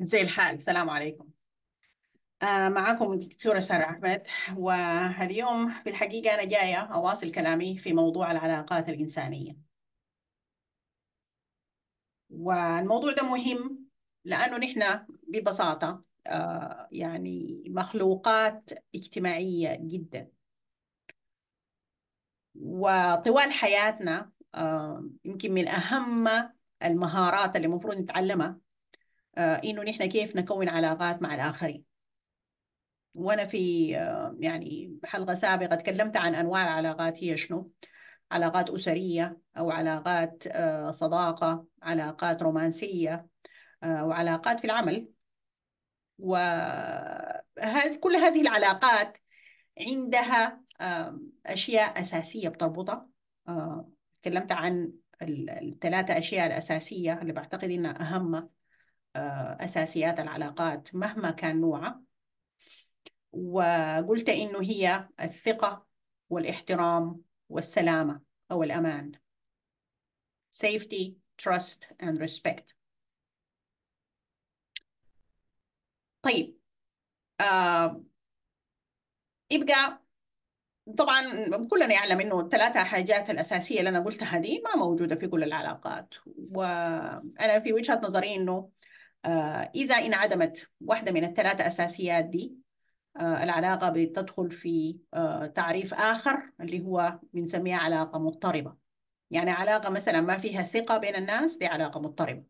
زي الحال السلام عليكم معكم آه، معاكم الدكتورة سارة أحمد وهاليوم في الحقيقة أنا جاية أواصل كلامي في موضوع العلاقات الإنسانية والموضوع ده مهم لأنه نحن ببساطة آه، يعني مخلوقات اجتماعية جدا وطوال حياتنا آه، يمكن من أهم المهارات اللي المفروض نتعلمها آه، انه نحن كيف نكون علاقات مع الاخرين وانا في آه، يعني حلقه سابقه تكلمت عن انواع العلاقات هي شنو علاقات اسريه او علاقات آه، صداقه علاقات رومانسيه وعلاقات في العمل وهذه كل هذه العلاقات عندها اشياء اساسيه بتربطها تكلمت عن الثلاثه اشياء الاساسيه اللي بعتقد انها اهم آه، أساسيات العلاقات مهما كان نوعها وقلت إنه هي الثقة والاحترام والسلامة أو الأمان safety, trust and respect طيب آه يبقى طبعا كلنا يعلم انه الثلاثه حاجات الاساسيه اللي انا قلتها دي ما موجوده في كل العلاقات وانا في وجهه نظري انه آه، إذا انعدمت واحدة من الثلاثة أساسيات دي آه، العلاقة بتدخل في آه، تعريف آخر اللي هو بنسميها علاقة مضطربة يعني علاقة مثلا ما فيها ثقة بين الناس دي علاقة مضطربة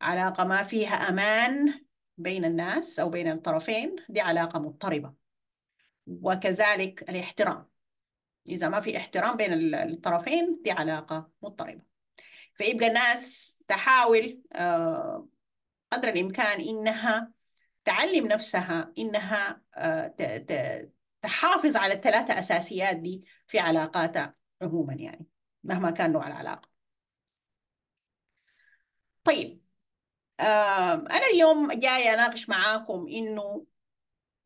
علاقة ما فيها أمان بين الناس أو بين الطرفين دي علاقة مضطربة وكذلك الاحترام إذا ما في احترام بين الطرفين دي علاقة مضطربة فيبقى الناس تحاول قدر الإمكان إنها تعلم نفسها إنها آه، تحافظ على الثلاثة أساسيات دي في علاقاتها عموما يعني مهما كان نوع العلاقة طيب أنا اليوم جاية أناقش معاكم إنه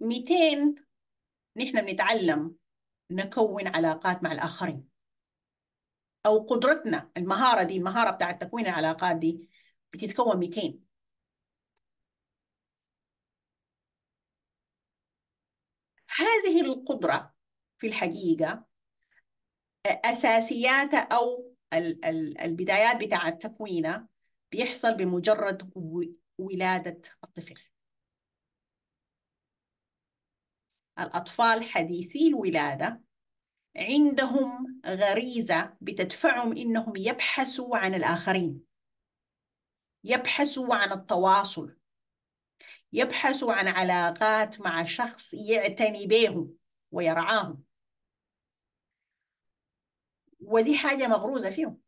200 نحن بنتعلم نكون علاقات مع الآخرين أو قدرتنا المهارة دي المهارة بتاعت تكوين العلاقات دي بتتكون 200 هذه القدرة في الحقيقة أساسيات أو البدايات بتاع تكوينه بيحصل بمجرد ولادة الطفل الأطفال حديثي الولادة عندهم غريزة بتدفعهم إنهم يبحثوا عن الآخرين يبحثوا عن التواصل يبحثوا عن علاقات مع شخص يعتني بهم ويرعاهم ودي حاجة مغروزة فيهم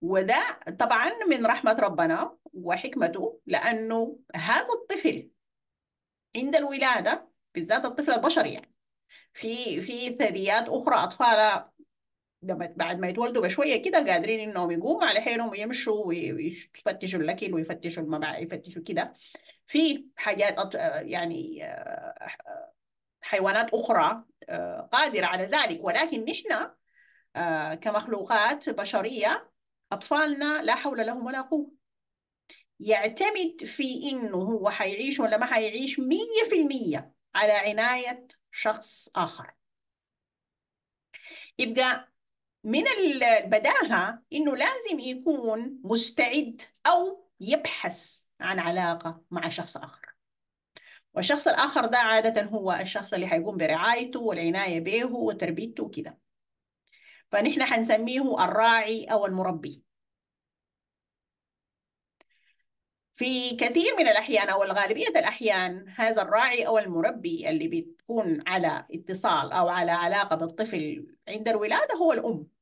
وده طبعا من رحمة ربنا وحكمته لأنه هذا الطفل عند الولادة بالذات الطفل البشري يعني في في ثدييات أخرى أطفال لما بعد ما يتولدوا بشويه كده قادرين انهم يقوموا على حيلهم ويمشوا ويفتشوا الاكل ويفتشوا المبع يفتشوا كده في حاجات يعني حيوانات اخرى آه، قادره على ذلك ولكن نحن آه، كمخلوقات بشريه اطفالنا لا حول لهم ولا قوه يعتمد في انه هو حيعيش ولا ما حيعيش 100% على عنايه شخص اخر يبقى من البداهة إنه لازم يكون مستعد أو يبحث عن علاقة مع شخص آخر والشخص الآخر ده عادة هو الشخص اللي هيقوم برعايته والعناية به وتربيته وكده فنحن حنسميه الراعي أو المربي في كثير من الأحيان أو الغالبية الأحيان هذا الراعي أو المربي اللي بتكون على اتصال أو على علاقة بالطفل عند الولادة هو الأم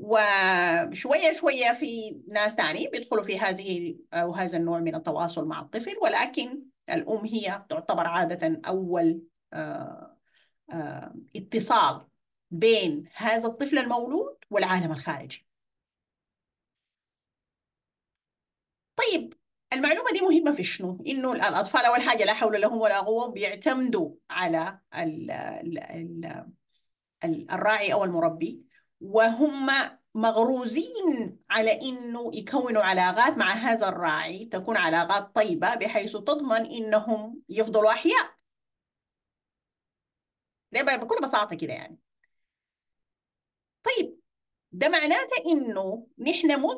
وشوية شوية في ناس تاني بيدخلوا في هذه أو هذا النوع من التواصل مع الطفل ولكن الأم هي تعتبر عادة أول آه، آه، اتصال بين هذا الطفل المولود والعالم الخارجي طيب المعلومة دي مهمة في شنو؟ إنه الأطفال أول حاجة لا حول لهم ولا قوة بيعتمدوا على الـ الـ الـ الراعي أو المربي وهم مغروزين على انه يكونوا علاقات مع هذا الراعي تكون علاقات طيبه بحيث تضمن انهم يفضلوا احياء ده بكل بساطه كده يعني طيب ده معناته انه نحن منذ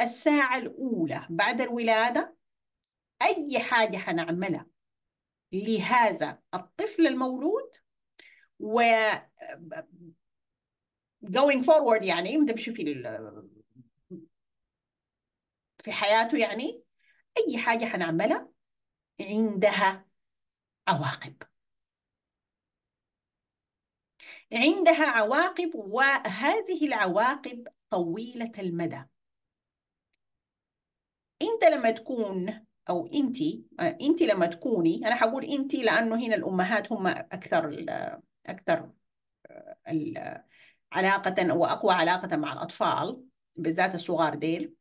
الساعه الاولى بعد الولاده اي حاجه حنعملها لهذا الطفل المولود و going forward يعني بتمشي في ال... في حياته يعني اي حاجه حنعملها عندها عواقب عندها عواقب وهذه العواقب طويله المدى انت لما تكون او انت انت لما تكوني انا حقول انت لانه هنا الامهات هم اكثر الـ اكثر الـ علاقة وأقوى علاقة مع الأطفال بالذات الصغار ديل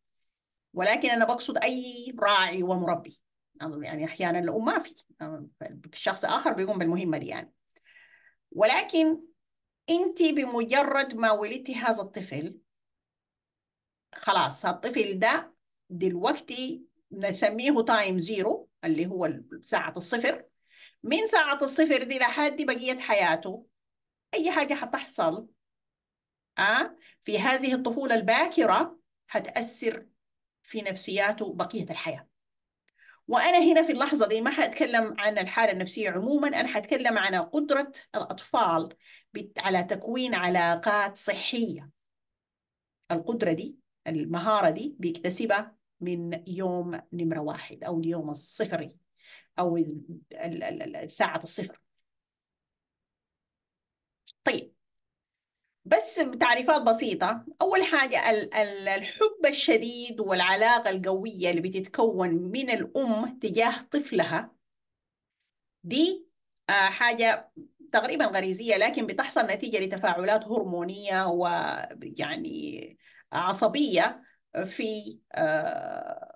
ولكن أنا بقصد أي راعي ومربي يعني أحيانا الأم ما في شخص آخر بيقوم بالمهمة دي يعني ولكن أنت بمجرد ما ولدتي هذا الطفل خلاص الطفل ده دلوقتي نسميه تايم زيرو اللي هو ساعة الصفر من ساعة الصفر دي لحد بقية حياته أي حاجة حتحصل آه، في هذه الطفولة الباكرة هتأثر في نفسياته بقية الحياة وأنا هنا في اللحظة دي ما هتكلم عن الحالة النفسية عموما أنا هتكلم عن قدرة الأطفال على تكوين علاقات صحية القدرة دي المهارة دي بيكتسبها من يوم نمرة واحد أو اليوم الصفري أو الساعة الصفر طيب بس تعريفات بسيطة أول حاجة الحب الشديد والعلاقة القوية اللي بتتكون من الأم تجاه طفلها دي آه، حاجة تقريبا غريزية لكن بتحصل نتيجة لتفاعلات هرمونية ويعني عصبية في آه،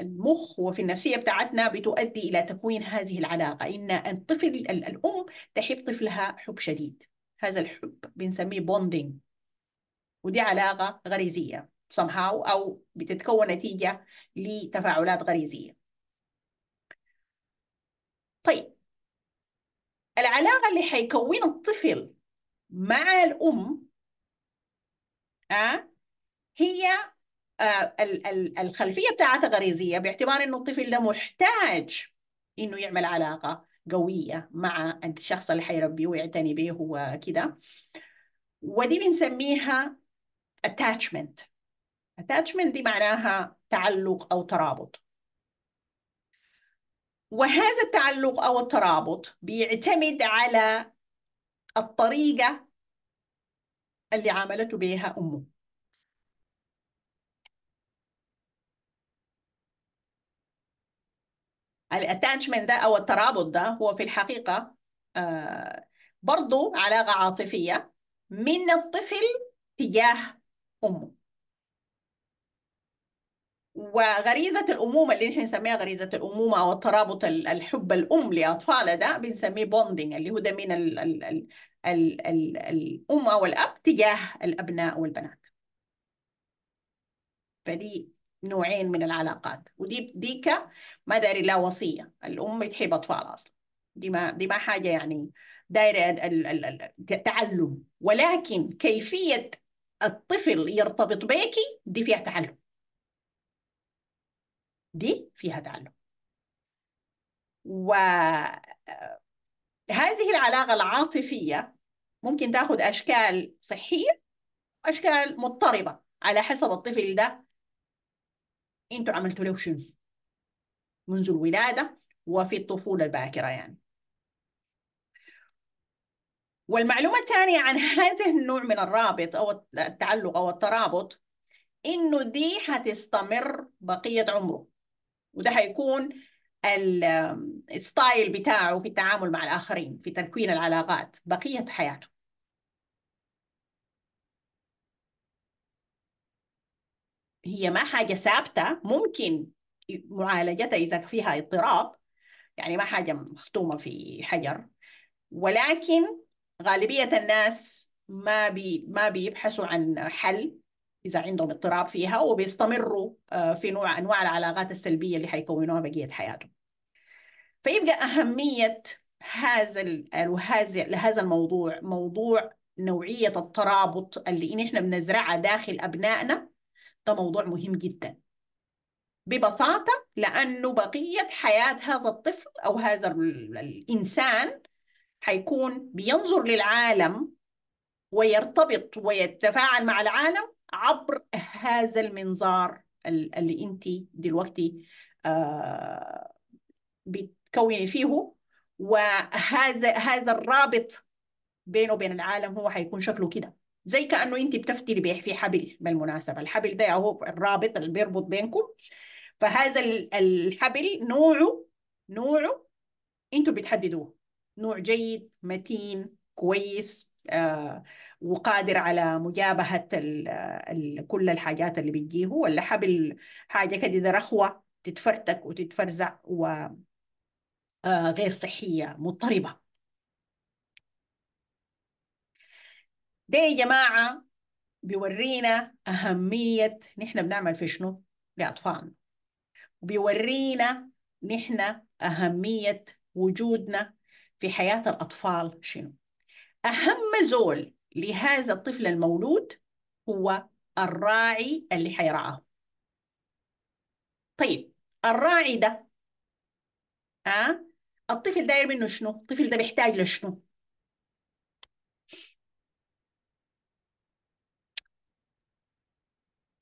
المخ وفي النفسية بتاعتنا بتؤدي إلى تكوين هذه العلاقة إن الطفل الأم تحب طفلها حب شديد هذا الحب بنسميه بوندينج ودي علاقة غريزية somehow أو بتتكون نتيجة لتفاعلات غريزية طيب العلاقة اللي حيكون الطفل مع الأم آه هي آه الخلفية بتاعتها غريزية باعتبار إنه الطفل ده محتاج إنه يعمل علاقة قويه مع الشخص اللي حيربيه ويعتني به وكده ودي بنسميها attachment attachment دي معناها تعلق او ترابط وهذا التعلق او الترابط بيعتمد على الطريقه اللي عاملته بها امه الاتانشمنت ده او الترابط ده هو في الحقيقه آه، برضو علاقه عاطفيه من الطفل تجاه امه وغريزة الأمومة اللي نحن نسميها غريزة الأمومة أو الترابط الحب الأم لأطفالها ده بنسميه بوندنج اللي هو ده من الـ الـ الـ الـ الـ الأم أو الأب تجاه الأبناء والبنات فدي نوعين من العلاقات ودي ديك ما داري لا وصيه الام تحب اطفالها اصلا دي ما دي ما حاجه يعني دايره التعلم ولكن كيفيه الطفل يرتبط بيكي دي فيها تعلم دي فيها تعلم وهذه العلاقه العاطفيه ممكن تاخذ اشكال صحيه واشكال مضطربه على حسب الطفل ده انتوا عملتوا له شنو منذ الولاده وفي الطفوله الباكره يعني والمعلومة الثانية عن هذا النوع من الرابط أو التعلق أو الترابط إنه دي هتستمر بقية عمره وده هيكون الستايل بتاعه في التعامل مع الآخرين في تكوين العلاقات بقية حياته هي ما حاجه ثابته ممكن معالجتها اذا فيها اضطراب يعني ما حاجه مختومه في حجر ولكن غالبيه الناس ما بي ما بيبحثوا عن حل اذا عندهم اضطراب فيها وبيستمروا آه، في نوع انواع العلاقات السلبيه اللي حيكونوها بقيه حياتهم. فيبقى اهميه هذا هذا هذا الموضوع موضوع نوعيه الترابط اللي نحن بنزرعها داخل ابنائنا ده موضوع مهم جدا ببساطة لأنه بقية حياة هذا الطفل أو هذا الإنسان حيكون بينظر للعالم ويرتبط ويتفاعل مع العالم عبر هذا المنظار اللي انت دلوقتي آه، بتكوني فيه وهذا هذا الرابط بينه وبين العالم هو حيكون شكله كده زي كانه انت بتفتي ربيح في حبل بالمناسبه الحبل ده هو الرابط اللي بيربط بينكم فهذا الحبل نوعه نوعه انتم بتحددوه نوع جيد متين كويس آه، وقادر على مجابهة كل الحاجات اللي بتجيه ولا حبل حاجة كده رخوة تتفرتك وتتفرزع وغير آه، صحية مضطربة ده يا جماعة بيورينا أهمية نحن بنعمل في شنو لأطفالنا وبيورينا نحن أهمية وجودنا في حياة الأطفال شنو أهم زول لهذا الطفل المولود هو الراعي اللي حيرعاه طيب الراعي ده آه الطفل داير منه شنو الطفل ده بيحتاج لشنو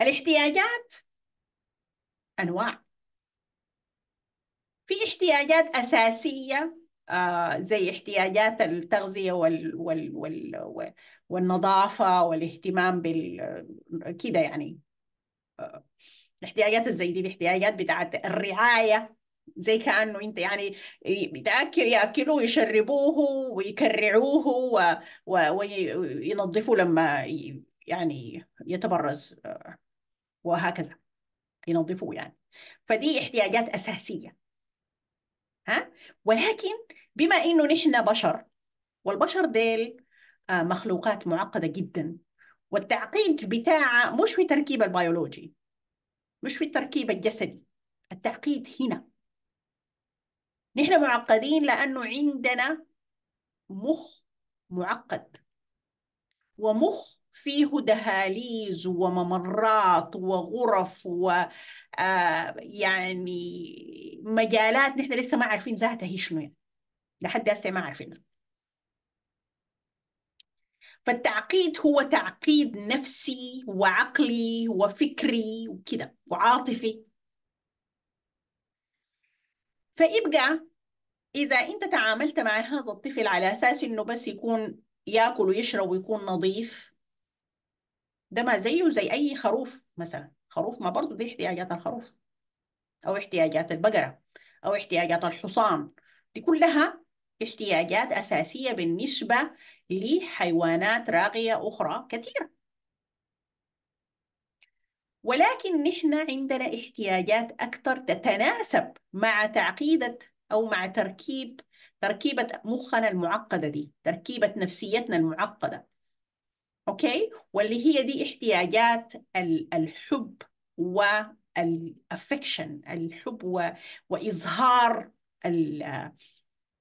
الاحتياجات أنواع في احتياجات أساسية آه، زي احتياجات التغذية وال وال وال والنظافة والاهتمام بال كده يعني الاحتياجات زي دي الاحتياجات بتاعت الرعاية زي كأنه أنت يعني بتأكل يأكلوه ويشربوه ويكرعوه وينظفوه لما يعني يتبرز وهكذا ينظفوه يعني فدي احتياجات أساسية ها ولكن بما إنه نحن بشر والبشر ديل آه، مخلوقات معقدة جدا والتعقيد بتاع مش في تركيب البيولوجي مش في التركيب الجسدي التعقيد هنا نحن معقدين لأنه عندنا مخ معقد ومخ فيه دهاليز وممرات وغرف و آه، يعني مجالات نحن لسه ما عارفين ذاتها هي شنو يعني لحد هسه ما عارفينها فالتعقيد هو تعقيد نفسي وعقلي وفكري وكده وعاطفي فيبقى إذا أنت تعاملت مع هذا الطفل على أساس إنه بس يكون ياكل ويشرب ويكون نظيف ده ما زيه زي أي خروف مثلا خروف ما برضه دي احتياجات الخروف أو احتياجات البقرة أو احتياجات الحصان دي كلها احتياجات أساسية بالنسبة لحيوانات راقية أخرى كثيرة ولكن نحن عندنا احتياجات أكثر تتناسب مع تعقيدة أو مع تركيب تركيبة مخنا المعقدة دي تركيبة نفسيتنا المعقدة اوكي واللي هي دي احتياجات الحب والافكشن الحب و... واظهار ال...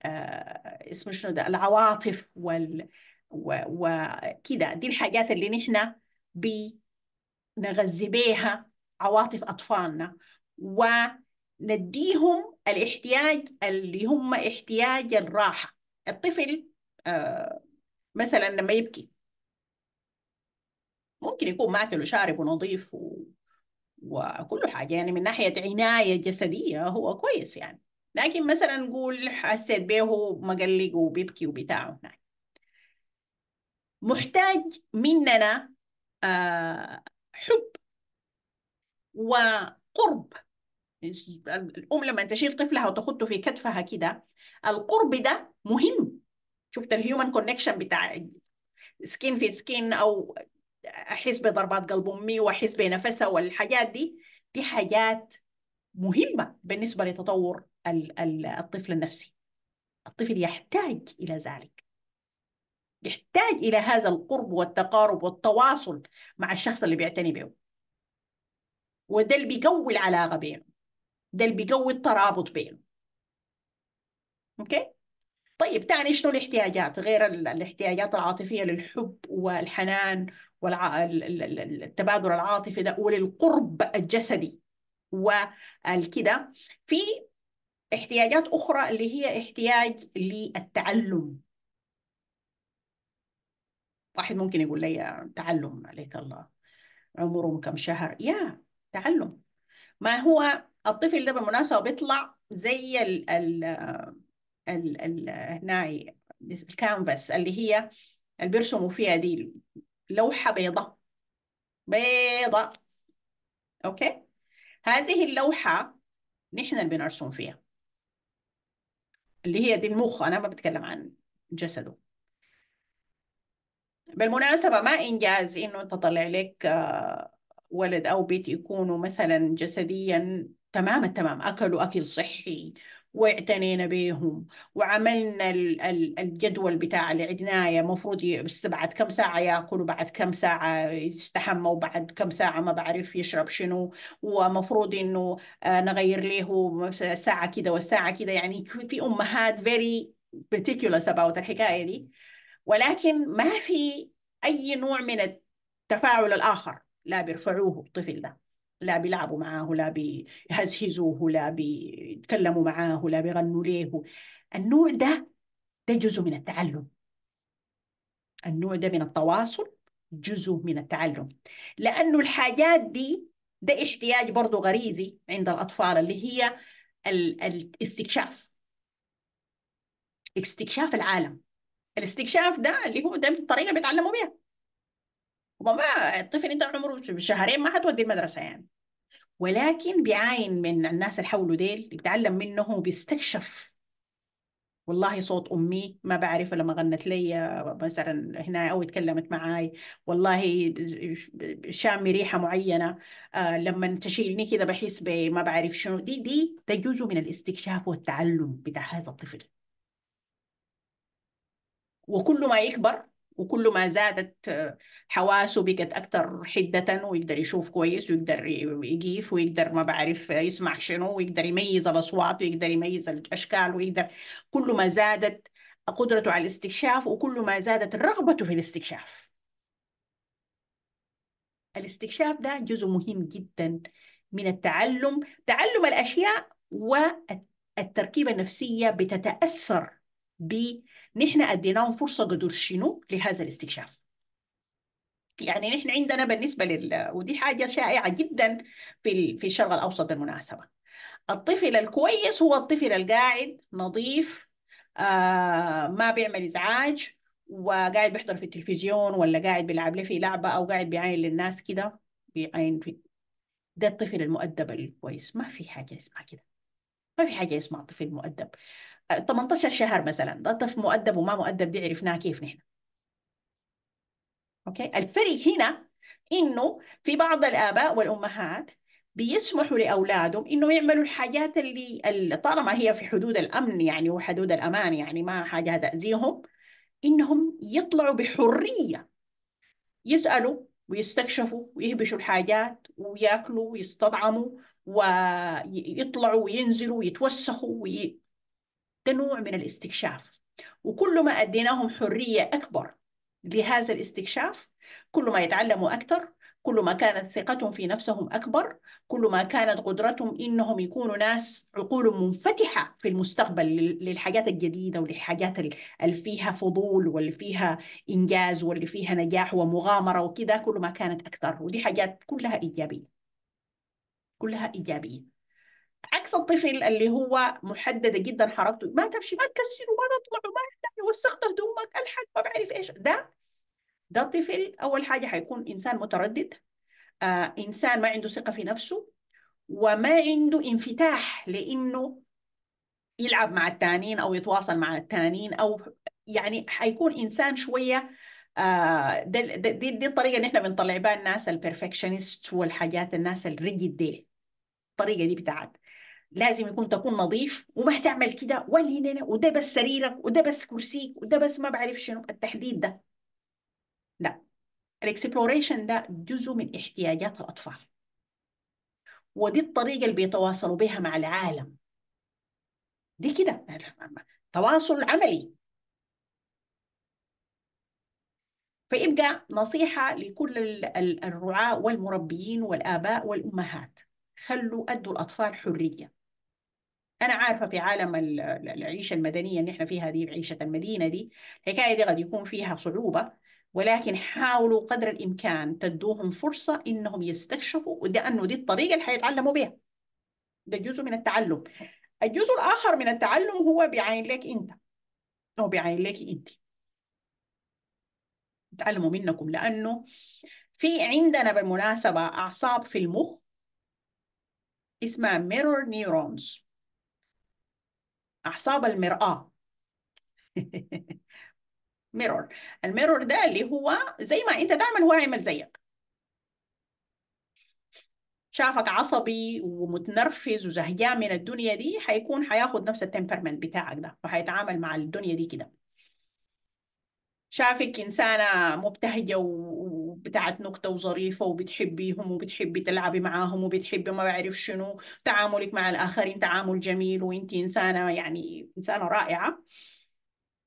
آه، اسمه شنو ده العواطف وال وكده دي الحاجات اللي نحن بنغذي بيها عواطف اطفالنا ونديهم الاحتياج اللي هم احتياج الراحه الطفل آه، مثلا لما يبكي ممكن يكون ماكل وشارب ونظيف و... وكل حاجة يعني من ناحية عناية جسدية هو كويس يعني لكن مثلا نقول حسيت به مقلق وبيبكي وبتاعه هناك نعم. محتاج مننا آه، حب وقرب الأم لما تشيل طفلها وتخده في كتفها كده القرب ده مهم شفت الهيومن كونكشن بتاع سكين في سكين أو احس بضربات قلب امي واحس بنفسها والحاجات دي دي حاجات مهمه بالنسبه لتطور الطفل النفسي الطفل يحتاج الى ذلك يحتاج الى هذا القرب والتقارب والتواصل مع الشخص اللي بيعتني به وده اللي بيقوي العلاقه بينه ده اللي بيقوي الترابط بينه اوكي طيب تاني شنو الاحتياجات غير الاحتياجات العاطفية للحب والحنان والتبادل العاطفي ده وللقرب الجسدي والكده في احتياجات أخرى اللي هي احتياج للتعلم واحد ممكن يقول لي تعلم عليك الله عمره كم شهر يا تعلم ما هو الطفل ده بالمناسبة بيطلع زي ال ال ال ال الكانفاس اللي هي اللي بيرسموا فيها دي لوحة بيضاء بيضاء أوكي هذه اللوحة نحن اللي بنرسم فيها اللي هي دي المخ أنا ما بتكلم عن جسده بالمناسبة ما إنجاز إنه أنت طلع لك آه، ولد أو بنت يكونوا مثلا جسديا تماما تمام أكلوا أكل صحي واعتنينا بيهم وعملنا الجدول بتاع العناية مفروض بعد كم ساعة يأكل وبعد كم ساعة يستحمى وبعد كم ساعة ما بعرف يشرب شنو ومفروض إنه آه، نغير له ساعة كده والساعة كده يعني في أمهات very particular about الحكاية دي ولكن ما في أي نوع من التفاعل الآخر لا بيرفعوه الطفل ده لا بيلعبوا معاه لا بيهزهزوه لا بيتكلموا معاه لا بيغنوا ليه النوع ده ده جزء من التعلم النوع ده من التواصل جزء من التعلم لأنه الحاجات دي ده احتياج برضو غريزي عند الأطفال اللي هي الاستكشاف استكشاف العالم الاستكشاف ده اللي هو ده الطريقة بيتعلموا بيها وما الطفل انت عمره شهرين ما حتودي المدرسه يعني ولكن بيعاين من الناس اللي حوله ديل بيتعلم منه وبيستكشف والله صوت امي ما بعرف لما غنت لي مثلا هنا او اتكلمت معاي والله شامي ريحه معينه آه، لما تشيلني كذا بحس بما بعرف شنو دي دي ده جزء من الاستكشاف والتعلم بتاع هذا الطفل وكل ما يكبر وكل ما زادت حواسه بقت أكثر حدة ويقدر يشوف كويس ويقدر يقيف ويقدر ما بعرف يسمع شنو ويقدر يميز الأصوات ويقدر يميز الأشكال ويقدر كل ما زادت قدرته على الاستكشاف وكل ما زادت رغبته في الاستكشاف الاستكشاف ده جزء مهم جدا من التعلم تعلم الأشياء والتركيبة النفسية بتتأثر نحن اديناهم فرصه قدر شنو لهذا الاستكشاف يعني نحن عندنا بالنسبه لل ودي حاجه شائعه جدا في في الشرق الاوسط بالمناسبه الطفل الكويس هو الطفل القاعد نظيف آه ما بيعمل ازعاج وقاعد بيحضر في التلفزيون ولا قاعد بيلعب له في لعبه او قاعد بيعاين للناس كده بيعاين في ده الطفل المؤدب الكويس ما في حاجه اسمها كده ما في حاجه اسمها طفل مؤدب 18 شهر مثلا ده طفل مؤدب وما مؤدب دي عرفناها كيف نحن اوكي الفرق هنا انه في بعض الاباء والامهات بيسمحوا لاولادهم انه يعملوا الحاجات اللي, طالما هي في حدود الامن يعني وحدود الامان يعني ما حاجه تاذيهم انهم يطلعوا بحريه يسالوا ويستكشفوا ويهبشوا الحاجات وياكلوا ويستطعموا ويطلعوا وينزلوا ويتوسخوا وي... ده نوع من الاستكشاف وكل ما أديناهم حرية أكبر لهذا الاستكشاف كل ما يتعلموا أكثر كل ما كانت ثقتهم في نفسهم أكبر كل ما كانت قدرتهم إنهم يكونوا ناس عقول منفتحة في المستقبل للحاجات الجديدة وللحاجات اللي فيها فضول واللي فيها إنجاز واللي فيها نجاح ومغامرة وكذا كل ما كانت أكثر ودي حاجات كلها إيجابية كلها إيجابية عكس الطفل اللي هو محدده جدا حركته ما تمشي ما تكسر ما تطلع ما تحتاجه وسخت هدومك الحق ما بعرف ايش ده ده الطفل اول حاجه حيكون انسان متردد آه انسان ما عنده ثقه في نفسه وما عنده انفتاح لانه يلعب مع التانيين او يتواصل مع التانيين او يعني حيكون انسان شويه آه دي, دي, دي الطريقه اللي احنا بنطلع بها الناس البرفكشنست والحاجات الناس الريجيد دي الطريقه دي بتاعت لازم يكون تكون نظيف وما هتعمل كده ولا هنا وده بس سريرك وده بس كرسيك وده بس ما بعرف شنو التحديد ده لا الاكسبلوريشن ده جزء من احتياجات الاطفال ودي الطريقه اللي بيتواصلوا بها مع العالم دي كده تواصل عملي فيبقى نصيحه لكل الرعاه والمربيين والاباء والامهات خلوا ادوا الاطفال حريه انا عارفه في عالم العيشه المدنيه اللي احنا فيها دي عيشه المدينه دي الحكايه دي قد يكون فيها صعوبه ولكن حاولوا قدر الامكان تدوهم فرصه انهم يستكشفوا وده انه دي الطريقه اللي حيتعلموا بها ده جزء من التعلم الجزء الاخر من التعلم هو بيعين لك انت او بيعين لك انت تعلموا منكم لانه في عندنا بالمناسبه اعصاب في المخ اسمها ميرور نيورونز أعصاب المرآة ميرور الميرور ده اللي هو زي ما أنت تعمل هو هيعمل زيك شافك عصبي ومتنرفز وزهجان من الدنيا دي هيكون هياخد نفس التمبرمنت بتاعك ده فهيتعامل مع الدنيا دي كده شافك إنسانة مبتهجة و... بتاعت نكته وظريفه وبتحبيهم وبتحبي تلعبي معاهم وبتحبي ما بعرف شنو تعاملك مع الاخرين تعامل جميل وانت انسانه يعني انسانه رائعه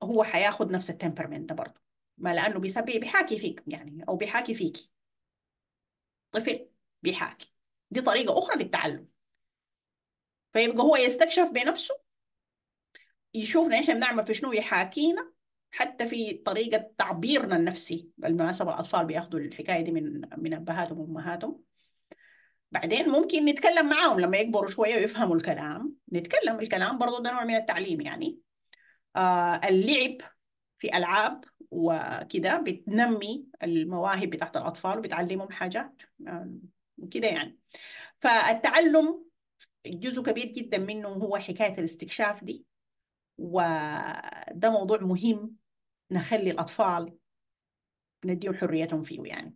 هو حياخد نفس التمبرمنت ده برضه ما لانه بيسبي بيحاكي فيك يعني او بيحاكي فيكي طفل بيحاكي دي طريقه اخرى للتعلم فيبقى هو يستكشف بنفسه يشوفنا احنا بنعمل في شنو يحاكينا حتى في طريقة تعبيرنا النفسي بالمناسبة الأطفال بياخذوا الحكاية دي من من أبهاتهم وأمهاتهم بعدين ممكن نتكلم معاهم لما يكبروا شوية ويفهموا الكلام نتكلم الكلام برضه ده نوع من التعليم يعني آه اللعب في ألعاب وكده بتنمي المواهب بتاعت الأطفال وبتعلمهم حاجات آه وكده يعني فالتعلم جزء كبير جدا منه هو حكاية الاستكشاف دي وده موضوع مهم نخلي الأطفال نديهم حريتهم فيه يعني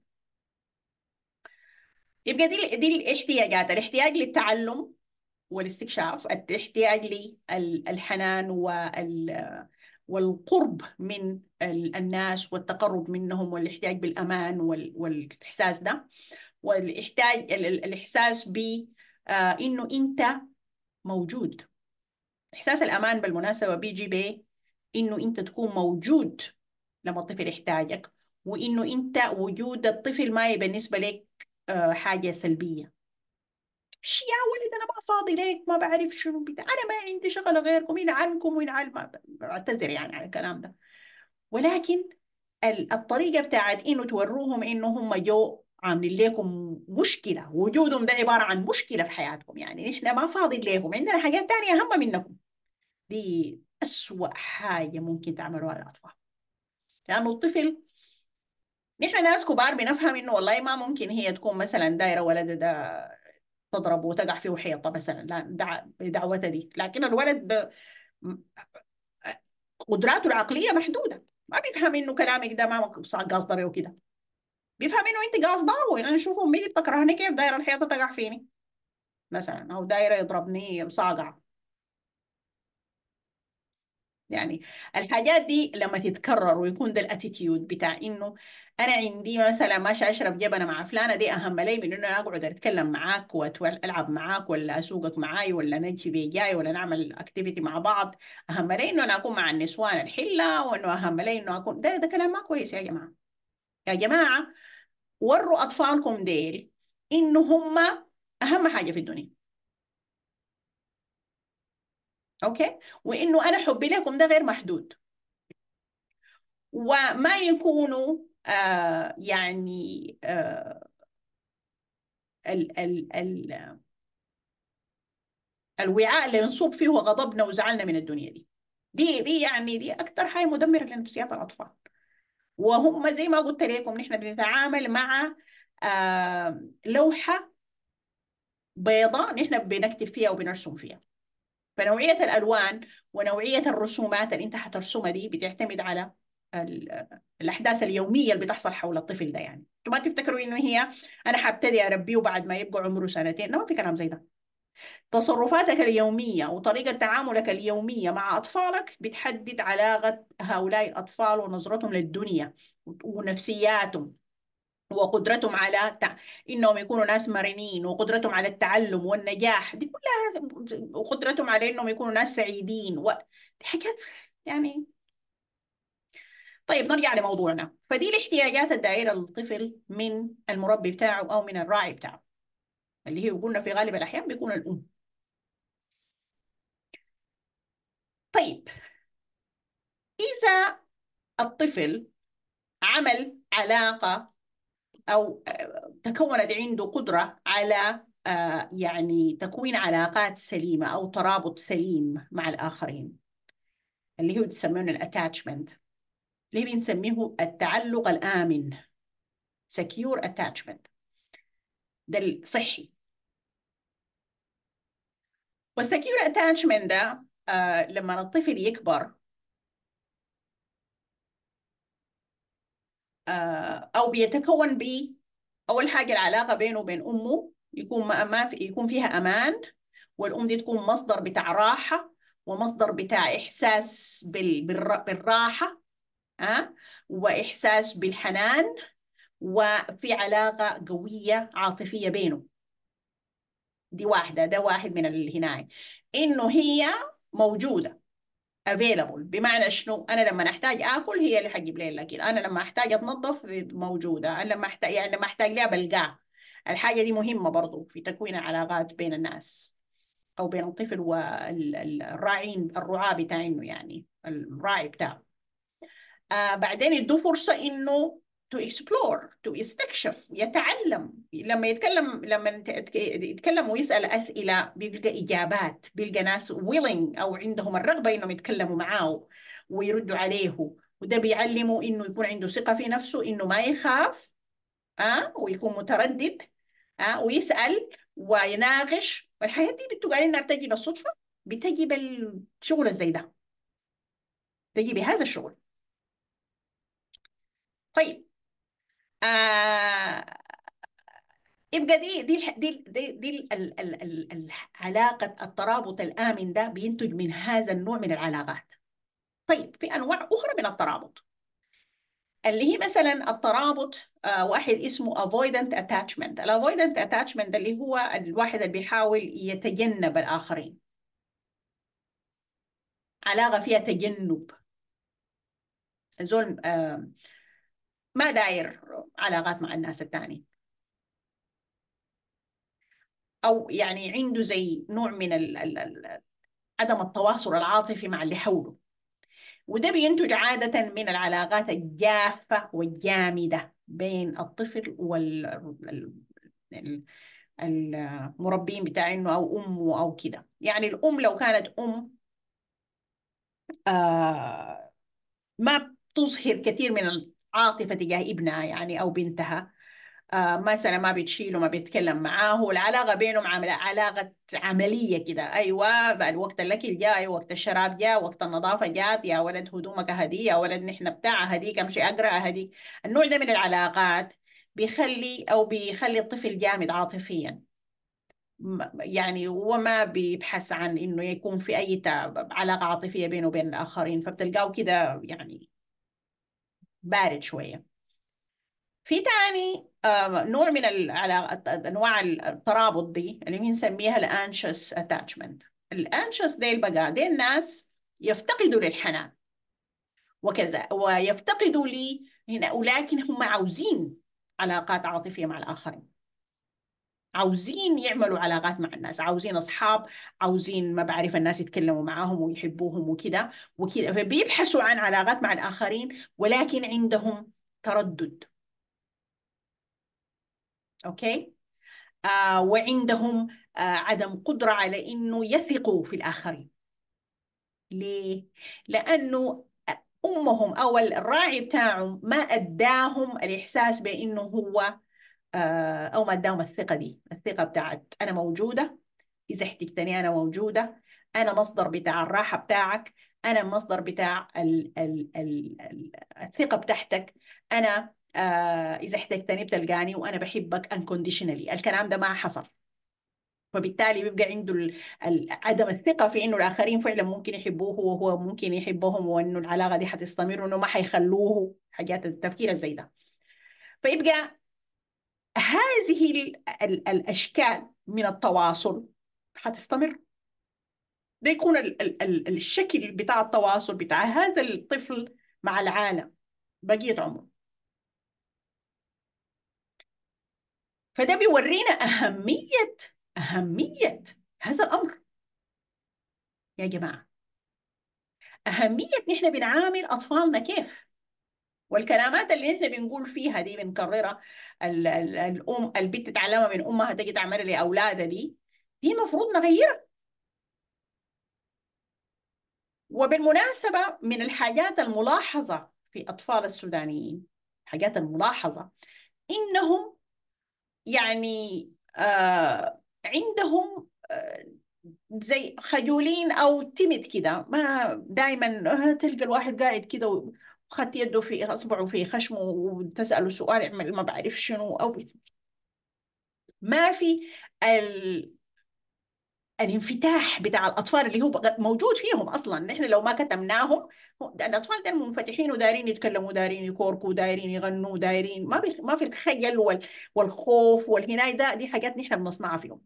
يبقى دي دي الاحتياجات الاحتياج للتعلم والاستكشاف الاحتياج للحنان وال والقرب من الناس والتقرب منهم والاحتياج بالأمان والإحساس ده والاحتياج الإحساس ب آه، إنه أنت موجود إحساس الأمان بالمناسبة بيجي انه انت تكون موجود لما الطفل يحتاجك وانه انت وجود الطفل ما بالنسبه لك آه، حاجه سلبيه مش يا ولد انا ما فاضي ليك ما بعرف شنو بتاع انا ما عندي شغل غيركم وين عنكم وين عن بعتذر يعني على الكلام ده ولكن الطريقه بتاعت انه توروهم انه هم جو عاملين لكم مشكله وجودهم ده عباره عن مشكله في حياتكم يعني احنا ما فاضي لهم عندنا حاجات تانية اهم منكم دي أسوأ حاجة ممكن تعملوها للأطفال لأنه الطفل نحن ناس كبار بنفهم إنه والله ما ممكن هي تكون مثلا دايرة ولد ده تضربه وتقع فيه حيطة مثلا بدعوته دي لكن الولد قدراته العقلية محدودة ما بيفهم إنه كلامك ده ما قاصده بيه وكده بيفهم انه انت قاصده أنا اشوف امي بتكرهني كيف دايره الحيطه تقع فيني مثلا او دايره يضربني مصاقع يعني الحاجات دي لما تتكرر ويكون ده الاتيتيود بتاع انه انا عندي مثلا ماشي اشرب جبنه مع فلانه دي اهم لي من انه انا اقعد اتكلم معاك والعب معاك ولا اسوقك معاي ولا نمشي بيجاي ولا نعمل اكتيفيتي مع بعض اهم لي انه انا اكون مع النسوان الحله وانه اهم لي انه اكون ده ده كلام ما كويس يا جماعه يا جماعه وروا اطفالكم ديل انه هم اهم حاجه في الدنيا اوكي وانه انا حبي لكم ده غير محدود وما يكونوا آه يعني آه ال ال ال الوعاء اللي ينصب فيه غضبنا وزعلنا من الدنيا دي دي دي يعني دي اكثر حاجه مدمره لنفسيات الاطفال وهم زي ما قلت لكم نحن بنتعامل مع آه لوحه بيضاء نحن بنكتب فيها وبنرسم فيها فنوعية الألوان ونوعية الرسومات اللي أنت حترسمها دي بتعتمد على الأحداث اليومية اللي بتحصل حول الطفل ده يعني أنتوا ما تفتكروا إنه هي أنا حبتدي أربيه بعد ما يبقى عمره سنتين لا ما في كلام زي ده تصرفاتك اليومية وطريقة تعاملك اليومية مع أطفالك بتحدد علاقة هؤلاء الأطفال ونظرتهم للدنيا ونفسياتهم وقدرتهم على تع... انهم يكونوا ناس مرنين وقدرتهم على التعلم والنجاح دي كلها وقدرتهم على انهم يكونوا ناس سعيدين و... حاجات يعني طيب نرجع لموضوعنا فدي الاحتياجات الدائرة للطفل من المربي بتاعه أو من الراعي بتاعه اللي هي قلنا في غالب الأحيان بيكون الأم طيب إذا الطفل عمل علاقة او آه، تكونت عنده قدره على آه، يعني تكوين علاقات سليمه او ترابط سليم مع الاخرين اللي هو يسمونه الاتاتشمنت اللي بنسميه التعلق الامن secure attachment ده الصحي والسكيور اتاتشمنت ده لما الطفل يكبر آه، او بيتكون ب اول حاجه العلاقه بينه وبين امه يكون ما يكون فيها امان والام دي تكون مصدر بتاع راحه ومصدر بتاع احساس بالراحه ها آه، واحساس بالحنان وفي علاقه قويه عاطفيه بينه دي واحده ده واحد من الهنايه انه هي موجوده available بمعنى شنو انا لما احتاج اكل هي اللي حتجيب لي الاكل انا لما احتاج اتنظف موجوده انا لما احتاج يعني لما احتاج لها بلقاها الحاجه دي مهمه برضو في تكوين العلاقات بين الناس او بين الطفل والراعين الرعاة انه يعني الراعي بتاعه آه بعدين يدوه فرصه انه to explore to يستكشف يتعلم لما يتكلم لما يتكلم ويسأل أسئلة بيلقى إجابات بيلقى ناس willing أو عندهم الرغبة إنهم يتكلموا معاه ويردوا عليه وده بيعلمه إنه يكون عنده ثقة في نفسه إنه ما يخاف أه؟ ويكون متردد أه؟ ويسأل ويناقش والحياة دي بتبقى إنها بتجي بالصدفة بتجي بالشغل زي ده تجي بهذا الشغل طيب آه يبقى دي دي دي دي, دي علاقه الترابط الامن ده بينتج من هذا النوع من العلاقات طيب في انواع اخرى من الترابط اللي هي مثلا الترابط آه واحد اسمه avoidant attachment الavoidant attachment اللي هو الواحد اللي بيحاول يتجنب الآخرين علاقة فيها تجنب زول آه ما داير علاقات مع الناس الثاني او يعني عنده زي نوع من الـ الـ الـ عدم التواصل العاطفي مع اللي حوله وده بينتج عادة من العلاقات الجافة والجامدة بين الطفل والمربين بتاع انه أو أمه أو كده يعني الأم لو كانت أم آه ما بتظهر كثير من عاطفه تجاه ابنها يعني او بنتها آه مثلا ما بتشيله ما بيتكلم معاه العلاقه بينهم علاقه عمليه كده ايوه الوقت الاكل جاء أيوة وقت الشراب جاء وقت النظافه جات يا ولد هدومك هديه يا ولد نحن بتاع هديك امشي اقرا هديك النوع ده من العلاقات بيخلي او بيخلي الطفل جامد عاطفيا يعني هو ما بيبحث عن انه يكون في اي علاقه عاطفيه بينه وبين الاخرين فبتلقاه كده يعني بارد شويه في تاني آه، نوع من انواع الترابط دي اللي بنسميها الانشس اتاتشمنت الانشس ديل بقى دي الناس يفتقدوا للحنان وكذا ويفتقدوا لي هنا ولكن هم عاوزين علاقات عاطفيه مع الاخرين عاوزين يعملوا علاقات مع الناس عاوزين اصحاب عاوزين ما بعرف الناس يتكلموا معاهم ويحبوهم وكذا وكذا فبيبحثوا عن علاقات مع الاخرين ولكن عندهم تردد اوكي آه وعندهم آه عدم قدره على انه يثقوا في الاخرين ليه لانه امهم او الراعي بتاعهم ما اداهم الاحساس بانه هو آه، او ما اداهم الثقه دي الثقه بتاعت انا موجوده اذا احتجتني انا موجوده انا مصدر بتاع الراحه بتاعك انا مصدر بتاع الـ الـ الـ الـ الثقه بتاعتك انا آه اذا احتجتني بتلقاني وانا بحبك انكونديشنالي الكلام ده ما حصل فبالتالي بيبقى عنده عدم الثقه في انه الاخرين فعلا ممكن يحبوه وهو ممكن يحبهم وانه العلاقه دي حتستمر وانه ما حيخلوه حاجات التفكير الزي ده فيبقى هذه الأشكال من التواصل حتستمر ده يكون الشكل بتاع التواصل بتاع هذا الطفل مع العالم بقية عمره فده بيورينا أهمية أهمية هذا الأمر يا جماعة أهمية نحن بنعامل أطفالنا كيف والكلامات اللي احنا بنقول فيها دي بنكررها الام البنت تتعلمها من امها تجي تعملها لاولادها دي دي المفروض نغيرها وبالمناسبة من الحاجات الملاحظة في أطفال السودانيين الحاجات الملاحظة إنهم يعني آه عندهم آه زي خجولين أو تمد كده ما دائما آه، تلقى الواحد قاعد كده خط يده في اصبعه في خشمه وتساله سؤال اعمل ما بعرف شنو او ما في ال... الانفتاح بتاع الاطفال اللي هو موجود فيهم اصلا نحن لو ما كتمناهم الاطفال ده منفتحين ودايرين يتكلموا دايرين يكوركوا دايرين يغنوا دايرين ما ما في الخجل وال... والخوف والهنايه ده دي حاجات نحن بنصنعها فيهم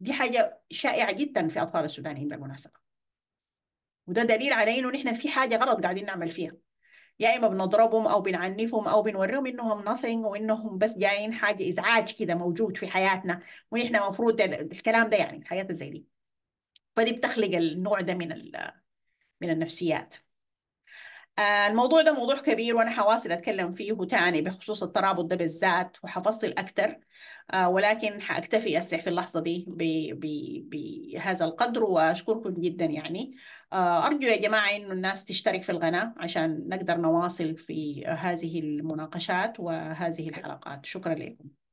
دي حاجه شائعه جدا في اطفال السودانيين بالمناسبه وده دليل على انه نحن في حاجه غلط قاعدين نعمل فيها يا اما بنضربهم او بنعنفهم او بنوريهم انهم nothing وانهم بس جايين حاجه ازعاج كده موجود في حياتنا ونحن المفروض الكلام ده يعني حياتنا زي دي فدي بتخلق النوع ده من من النفسيات الموضوع ده موضوع كبير وأنا حواصل أتكلم فيه تاني بخصوص الترابط ده بالذات وحفصل أكتر آه، ولكن حأكتفي أسع في اللحظة دي بهذا القدر وأشكركم جدا يعني آه، أرجو يا جماعة إنه الناس تشترك في القناة عشان نقدر نواصل في هذه المناقشات وهذه الحلقات شكرا لكم